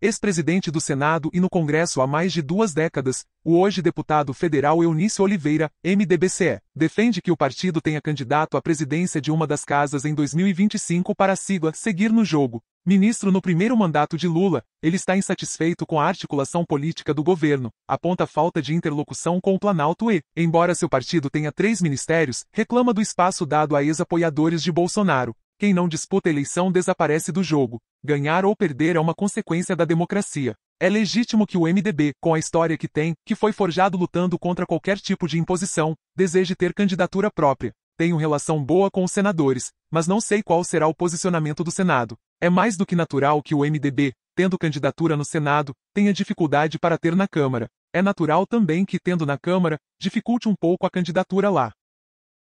Ex-presidente do Senado e no Congresso há mais de duas décadas, o hoje deputado federal Eunício Oliveira, MDBCE, defende que o partido tenha candidato à presidência de uma das casas em 2025 para a sigla Seguir no Jogo. Ministro no primeiro mandato de Lula, ele está insatisfeito com a articulação política do governo, aponta falta de interlocução com o Planalto e, embora seu partido tenha três ministérios, reclama do espaço dado a ex-apoiadores de Bolsonaro. Quem não disputa eleição desaparece do jogo. Ganhar ou perder é uma consequência da democracia. É legítimo que o MDB, com a história que tem, que foi forjado lutando contra qualquer tipo de imposição, deseje ter candidatura própria. Tenho relação boa com os senadores, mas não sei qual será o posicionamento do Senado. É mais do que natural que o MDB, tendo candidatura no Senado, tenha dificuldade para ter na Câmara. É natural também que, tendo na Câmara, dificulte um pouco a candidatura lá.